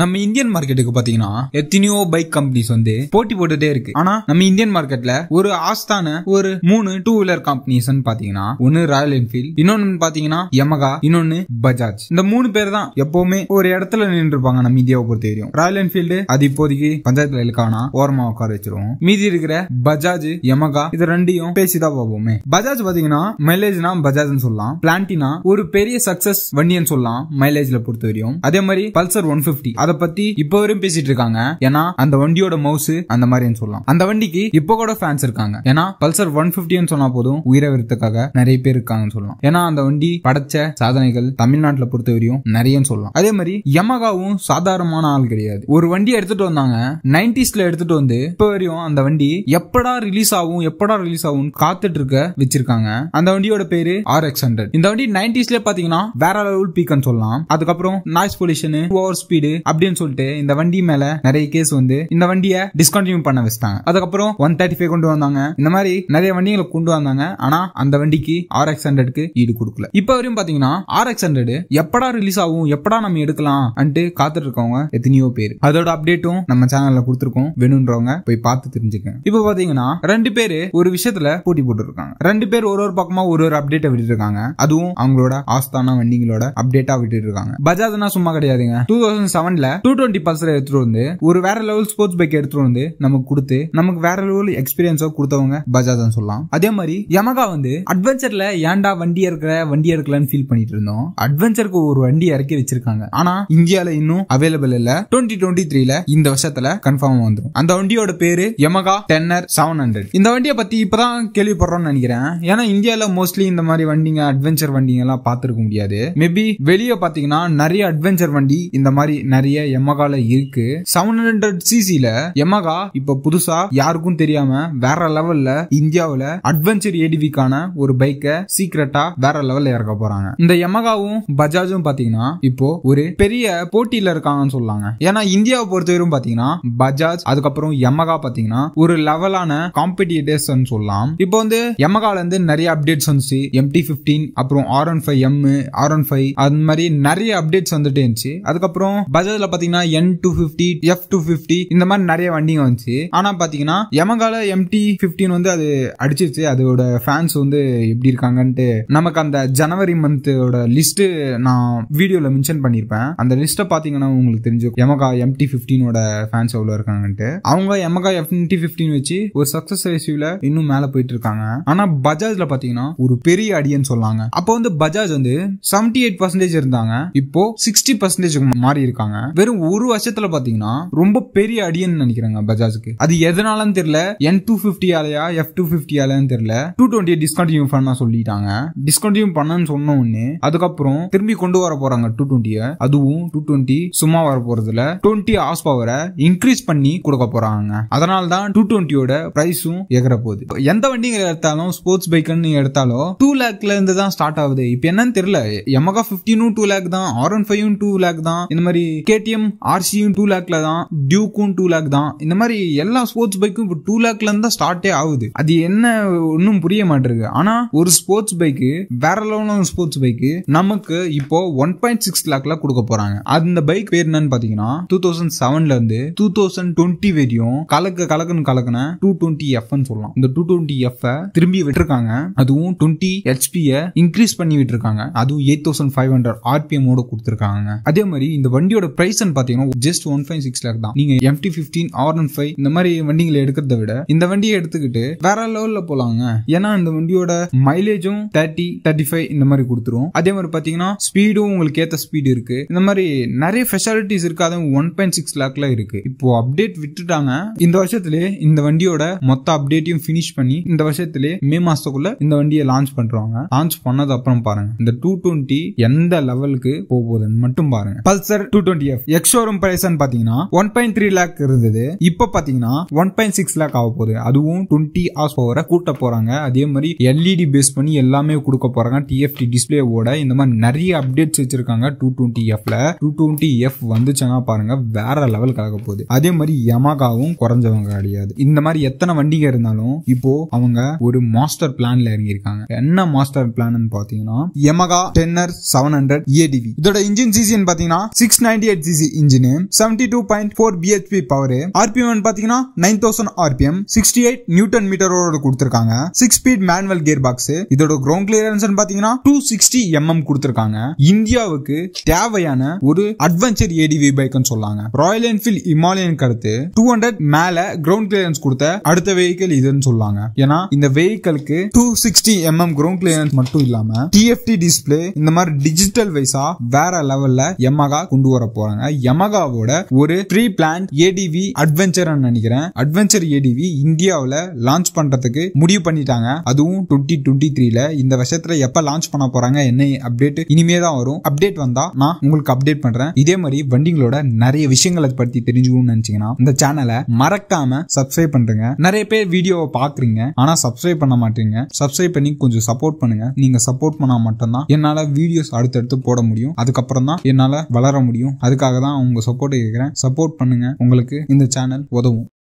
நம்ம இந்தியன் மார்க்கெட்டுக்கு பாத்தீங்கன்னா எத்தனையோ பைக் கம்பெனிஸ் வந்து போட்டி போட்டுட்டே இருக்கு ஆனா நம்ம இந்தியன் மார்க்கெட்ல ஒரு ஆஸ்தான ஒரு மூணு டூ வீலர் கம்பெனிஸ் பாத்தீங்கன்னா ஒன்னு ராயல் என்பீல்ட் இன்னொன்னு பாத்தீங்கன்னா யமகா இன்னொன்னு பஜாஜ் இந்த மூணு பேர் தான் எப்பவுமே ஒரு இடத்துல நின்று இருப்பாங்க நம்ம இந்தியாவை பொறுத்த வரையும் ராயல் என்ஃபீல்டு அது இப்போதைக்கு பஞ்சாயத்துல இருக்கானா ஓரமா உட்கார வச்சிருவோம் மீதி இருக்கிற பஜாஜ் யமகா இது ரெண்டையும் பேசிதான் பார்ப்போமே பஜாஜ் பாத்தீங்கன்னா மைலேஜ்னா பஜாஜ்னு சொல்லலாம் பிளான்டினா ஒரு பெரிய சக்சஸ் வண்டியன்னு சொல்லலாம் மைலேஜ்ல பொறுத்த வரையும் அதே மாதிரி பல்சர் ஒன் பிப்டி அதை பத்தி இப்போ வரையும் பேசிட்டு இருக்காங்க ஏன்னா அந்த வண்டியோட மவுஸ் அந்த மாதிரி சொல்லலாம் அந்த வண்டிக்கு இப்போ கூட ஃபேன்ஸ் இருக்காங்க ஏன்னா பல்சர் ஒன் பிப்டின்னு சொன்னா போதும் உயிரை விருத்துக்காக நிறைய பேர் இருக்காங்கன்னு சொல்லலாம் ஏன்னா அந்த வண்டி படைச்ச சாதனைகள் தமிழ்நாட்டில் பொறுத்த வரையும் நிறையன்னு சொல்லலாம் அதே மாதிரி யமகாவும் சாதாரணமான ஆள் கிடையாது ஒரு வண்டி எடுத்துட்டு வந்தாங்க நைன்டிஸ்ல எடுத்துட்டு வந்து இப்போ வரையும் அந்த வண்டி எப்படா ரிலீஸ் ஆகும் எப்படா ரிலீஸ் ஆகும் காத்துட்டு இருக்க வச்சிருக்காங்க அந்த வண்டியோட பேரு ஆர் எக்ஸ் ஹண்ட்ரட் இந்த வண்டி நைன்டிஸ்ல பாத்தீங்கன்னா வேற லெவல் பீக்னு சொல்லலாம் அதுக்கப்புறம் நாய்ஸ் பொல்யூஷன் ஓவர் ஸ்பீடு அப்படின்னு சொல்லிட்டு இந்த வண்டி மேல நிறைய கேஸ் வந்து இந்த வண்டியை டிஸ்கண்டினியூ பண்ண வச்சிட்டாங்க அதுக்கப்புறம் ஒன் தேர்ட்டி ஃபைவ் கொண்டு வந்தாங்க இந்த மாதிரி நிறைய வண்டிகளை கொண்டு வந்தாங்க ஆனா அந்த வண்டிக்கு ஆர் எக்ஸ் ஹண்ட்ரட்க்கு ஈடு கொடுக்கல இப்ப வரையும் பாத்தீங்கன்னா ஆர் எக்ஸ் ஹண்ட்ரட் எப்படா ரிலீஸ் ஆகும் எப்படா நம்ம எடுக்கலாம் அன்ட்டு காத்துட்டு இருக்கவங்க எத்தனையோ பேர் அதோட அப்டேட்டும் நம்ம சேனல்ல கொடுத்துருக்கோம் வேணுன்றவங்க போய் பார்த்து தெரிஞ்சுக்க இப்ப பாத்தீங்கன்னா ரெண்டு பேரு ஒரு விஷயத்துல போட்டி போட்டுருக்காங்க ரெண்டு பேர் ஒரு ஒரு பக்கமா ஒரு ஒரு அப்டேட்டை விட்டு இருக்காங்க அதுவும் அவங்களோட ஆஸ்தான வண்டிகளோட அப்டேட்டா விட்டுட்டு இருக்காங்க பஜாஜ்னா சும்மா கிடையாதுங்க டூ தௌசண்ட் செவன் பிராண்ட்ல டூ டுவெண்ட்டி பல்சர் எடுத்துட்டு வந்து ஒரு வேற லெவல் ஸ்போர்ட்ஸ் பைக் எடுத்துட்டு வந்து நமக்கு கொடுத்து நமக்கு வேற லெவல் எக்ஸ்பீரியன்ஸோ கொடுத்தவங்க பஜாஜ் தான் சொல்லலாம் அதே மாதிரி யமகா வந்து அட்வென்ச்சர்ல ஏன்டா வண்டி இருக்கிற வண்டி இருக்கலன்னு ஃபீல் பண்ணிட்டு இருந்தோம் அட்வென்ச்சருக்கு ஒரு வண்டி இறக்கி வச்சிருக்காங்க ஆனா இந்தியால இன்னும் அவைலபிள் இல்ல டுவெண்ட்டி டுவெண்ட்டி த்ரீல இந்த வருஷத்துல கன்ஃபார்ம் வந்துடும் அந்த வண்டியோட பேரு யமகா டென்னர் செவன் ஹண்ட்ரட் இந்த வண்டியை பத்தி இப்பதான் கேள்விப்படுறோம்னு நினைக்கிறேன் ஏன்னா இந்தியால மோஸ்ட்லி இந்த மாதிரி வண்டிங்க அட்வென்ச்சர் வண்டிங்க எல்லாம் பாத்துருக்க முடியாது மேபி வெளியே பாத்தீங்கன்னா நிறைய அட்வென்ச்சர் வண்டி இந்த மாதிரி நிறைய நிறைய எமகால இருக்கு செவன் ஹண்ட்ரட் சிசில எமகா இப்ப புதுசா யாருக்கும் தெரியாம வேற லெவல்ல இந்தியாவில அட்வென்ச்சர் ஏடிவிக்கான ஒரு பைக்கை சீக்கிரட்டா வேற லெவல்ல இறக்க போறாங்க இந்த எமகாவும் பஜாஜும் பாத்தீங்கன்னா இப்போ ஒரு பெரிய போட்டியில இருக்காங்கன்னு சொல்லாங்க ஏன்னா இந்தியாவை பொறுத்தவரையும் பாத்தீங்கன்னா பஜாஜ் அதுக்கப்புறம் எமகா பாத்தீங்கன்னா ஒரு லெவலான காம்படிட்டர்ஸ் சொல்லலாம் இப்போ வந்து எமகால இருந்து நிறைய அப்டேட்ஸ் வந்துச்சு எம்டி பிப்டீன் அப்புறம் R one five M R one five அந்த மாதிரி நிறைய அப்டேட்ஸ் வந்துட்டே இருந்துச்சு அதுக்கப்புறம் பஜாஜ் அடுத்ததுல பாத்தீங்கன்னா N two fifty F two fifty இந்த மாதிரி நிறைய வண்டிங்க வந்துச்சு ஆனா பாத்தீங்கன்னா எமகால எம்டி பிப்டின் வந்து அது அடிச்சிருச்சு அதோட ஃபேன்ஸ் வந்து எப்படி இருக்காங்கன்ட்டு நமக்கு அந்த ஜனவரி மந்தோட லிஸ்ட் நான் வீடியோல மென்ஷன் பண்ணிருப்பேன் அந்த லிஸ்ட்டை பாத்தீங்கன்னா உங்களுக்கு தெரிஞ்சு எமகா எம்டி பிப்டீனோட ஃபேன்ஸ் எவ்வளவு இருக்காங்கன்ட்டு அவங்க எமகா எம்டி பிப்டின் வச்சு ஒரு சக்சஸ் ரேஷியோல இன்னும் மேல போயிட்டு இருக்காங்க ஆனா பஜாஜ்ல பாத்தீங்கன்னா ஒரு பெரிய அடியன்னு சொல்லாங்க அப்போ வந்து பஜாஜ் வந்து செவன்டி எயிட் பர்சன்டேஜ் இருந்தாங்க இப்போ சிக்ஸ்டி பர்சன்டேஜ் மாறி இருக்காங்க வெறும் ஒரு வருஷத்துல பாத்தீங்கன்னா ரொம்ப பெரிய அடியன்னு நினைக்கிறாங்க பஜாஜுக்கு அது எதனாலன்னு தெரியல என் டூ பிப்டி ஆலையா எஃப் டூ பிப்டி ஆலையான்னு தெரியல டூ டுவெண்ட்டியை டிஸ்கண்டினியூ பண்ண சொல்லிட்டாங்க டிஸ்கண்டினியூ பண்ணன்னு சொன்ன உடனே அதுக்கப்புறம் திரும்பி கொண்டு வர போறாங்க டூ டுவெண்ட்டிய அதுவும் டூ டுவெண்ட்டி சும்மா வர போறதுல டுவெண்ட்டி ஹார்ஸ் பவரை இன்க்ரீஸ் பண்ணி கொடுக்க போறாங்க அதனால தான் டூ டுவெண்ட்டியோட பிரைஸும் எகர போகுது எந்த வண்டிங்க எடுத்தாலும் ஸ்போர்ட்ஸ் பைக்குன்னு எடுத்தாலும் டூ லேக்ல இருந்து தான் ஸ்டார்ட் ஆகுது இப்போ என்னன்னு தெரியல எமகா பிப்டினும் டூ லேக் தான் R one five two lakh தான் இந்த மாதிரி கே கேடிஎம் ஆர்சியும் டூ லேக்ல தான் டியூக்கும் டூ லேக் தான் இந்த மாதிரி எல்லா ஸ்போர்ட்ஸ் பைக்கும் இப்போ டூ லேக்ல இருந்தா ஸ்டார்டே ஆகுது அது என்ன ஒன்றும் புரிய மாட்டிருக்கு ஆனா ஒரு ஸ்போர்ட்ஸ் பைக்கு வேற லெவலான ஸ்போர்ட்ஸ் பைக்கு நமக்கு இப்போ ஒன் பாயிண்ட் சிக்ஸ் லேக்ல கொடுக்க போறாங்க அந்த பைக் பேர் என்னன்னு பாத்தீங்கன்னா டூ தௌசண்ட் செவன்ல இருந்து டூ தௌசண்ட் டுவெண்ட்டி வரையும் கலக்க கலக்குன்னு கலக்குன டூ டுவெண்ட்டி எஃப்னு சொல்லலாம் இந்த டூ டுவெண்ட்டி எஃப் திரும்பி விட்டுருக்காங்க அதுவும் டுவெண்ட்டி ஹெச்பியை இன்க்ரீஸ் பண்ணி விட்டுருக்காங்க அதுவும் எயிட் தௌசண்ட் ஃபைவ் ஹண்ட்ரட் ஆர்பிஎமோட கொடுத்துருக்காங்க அதே மாதிரி இந்த வண்டியோட பிரைஸ் பார்த்தீங்கன்னா just one five six lakh தான் நீங்கள் MT fifteen R one five இந்த மாதிரி வண்டிகளை எடுக்கிறத விட இந்த வண்டியை எடுத்துக்கிட்டு வேற லெவலில் போகலாங்க ஏன்னா இந்த வண்டியோட மைலேஜும் தேர்ட்டி தேர்ட்டி ஃபைவ் இந்த மாதிரி கொடுத்துரும் அதே மாதிரி பார்த்தீங்கன்னா ஸ்பீடும் உங்களுக்கு ஏற்ற ஸ்பீடு இருக்கு இந்த மாதிரி நிறைய ஃபெசிலிட்டிஸ் இருக்கு ஒன் பாயிண்ட் சிக்ஸ் லேக்ல இருக்கு இப்போ அப்டேட் விட்டுட்டாங்க இந்த வருஷத்துலேயே இந்த வண்டியோட மொத்த அப்டேட்டையும் ஃபினிஷ் பண்ணி இந்த வருஷத்துலேயே மே மாசத்துக்குள்ள இந்த வண்டியை லான்ச் பண்றாங்க லான்ச் பண்ணது அப்புறம் பாருங்க இந்த டூ டுவெண்ட்டி எந்த லெவலுக்கு போக போகுதுன்னு மட்டும் பாருங்க Pulsar two twenty ex showroom பிரைஸ்ன்னு பார்த்தீங்கன்னா ஒன் பாயிண்ட் த்ரீ லேக் இருந்தது இப்போ பார்த்தீங்கன்னா ஒன் பாயிண்ட் சிக்ஸ் லேக் ஆக போகுது அதுவும் டுவெண்ட்டி ஹார்ஸ் பவரை கூட்ட போகிறாங்க அதே மாதிரி எல்இடி பேஸ் e பண்ணி எல்லாமே கொடுக்க போகிறாங்க டிஎஃப்டி டிஸ்பிளேவோட இந்த மாதிரி நிறைய அப்டேட்ஸ் வச்சிருக்காங்க டூ டுவெண்ட்டி எஃப்ல டூ டுவெண்ட்டி எஃப் வந்துச்சுன்னா பாருங்க வேற லெவல் கலக்க போகுது அதே மாதிரி யமகாவும் குறைஞ்சவங்க கிடையாது இந்த மாதிரி எத்தனை வண்டிங்க இருந்தாலும் இப்போ அவங்க ஒரு மாஸ்டர் பிளான்ல இறங்கியிருக்காங்க என்ன மாஸ்டர் பிளான் பார்த்தீங்கன்னா Yamaha Tenere seven hundred ATV இதோட இன்ஜின் சிசின்னு பார்த்தீங்கன்னா six ninety eight CC seventy two point four BHP power RPM பாத்தீங்கன்னா nine thousand RPM sixty eight newton மீட்டரோட கொடுத்திருக்காங்க six speed manual gear box இதோட கிரவுண்ட் கிளியரன்ஸ் பாத்தீங்கன்னா two sixty MM கொடுத்திருக்காங்க இந்தியாவுக்கு தேவையான ஒரு அட்வென்ச்சர் ஏடிவி பைக்னு சொல்லாங்க ராயல் என்ஃபீல்ட் இமாலயன் கருத்து டூ ஹண்ட்ரட் மேல கிரவுண்ட் கிளியரன்ஸ் கொடுத்த அடுத்த வெஹிக்கிள் இதுன்னு சொல்லாங்க ஏன்னா இந்த வெஹிக்கிளுக்கு two sixty MM ground clearance மட்டும் இல்லாம டிஎஃப்டி டிஸ்பிளே இந்த மாதிரி டிஜிட்டல் வைஸா வேற லெவல்ல கொண்டு போறாங்க யமகாவோட ஒரு ப்ரீ பிளான் ஏடிவி அட்வென்ச்சர் நினைக்கிறேன் அட்வென்ச்சர் ஏடிவி இந்தியாவில் லான்ச் பண்றதுக்கு முடிவு பண்ணிட்டாங்க அதுவும் டுவெண்ட்டி டுவெண்ட்டி த்ரீல இந்த வருஷத்துல எப்ப லான்ச் பண்ண போறாங்க என்ன அப்டேட் இனிமே தான் வரும் அப்டேட் வந்தா நான் உங்களுக்கு அப்டேட் பண்றேன் இதே மாதிரி வண்டிகளோட நிறைய விஷயங்களை பத்தி தெரிஞ்சுக்கணும்னு நினைச்சீங்கன்னா இந்த சேனலை மறக்காம சப்ஸ்கிரைப் பண்றீங்க நிறைய பேர் வீடியோவை பாக்குறீங்க ஆனா சப்ஸ்கிரைப் பண்ண மாட்டீங்க சப்ஸ்கிரைப் பண்ணி கொஞ்சம் சப்போர்ட் பண்ணுங்க நீங்க சப்போர்ட் பண்ணா மட்டும்தான் என்னால வீடியோஸ் அடுத்தடுத்து போட முடியும் அதுக்கப்புறம் தான் என்னால வளர முடியும் அதுக்கு அதுக்காக தான் உங்கள் சப்போர்ட்டை கேட்குறேன் சப்போர்ட் பண்ணுங்கள் உங்களுக்கு இந்த சேனல் உதவும்